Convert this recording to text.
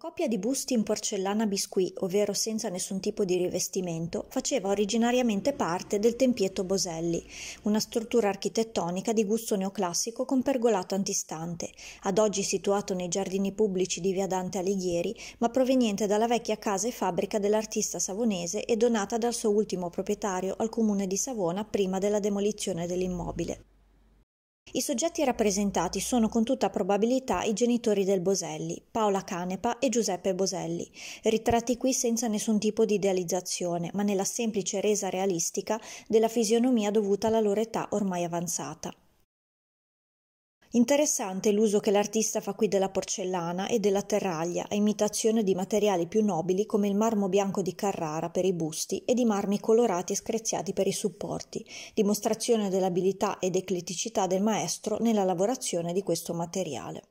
coppia di busti in porcellana biscuit, ovvero senza nessun tipo di rivestimento, faceva originariamente parte del Tempietto Boselli, una struttura architettonica di gusto neoclassico con pergolato antistante, ad oggi situato nei giardini pubblici di via Dante Alighieri, ma proveniente dalla vecchia casa e fabbrica dell'artista savonese e donata dal suo ultimo proprietario al comune di Savona prima della demolizione dell'immobile. I soggetti rappresentati sono con tutta probabilità i genitori del Boselli, Paola Canepa e Giuseppe Boselli, ritratti qui senza nessun tipo di idealizzazione, ma nella semplice resa realistica della fisionomia dovuta alla loro età ormai avanzata. Interessante l'uso che l'artista fa qui della porcellana e della terraglia, a imitazione di materiali più nobili come il marmo bianco di Carrara per i busti e di marmi colorati e screziati per i supporti, dimostrazione dell'abilità ed ecleticità del maestro nella lavorazione di questo materiale.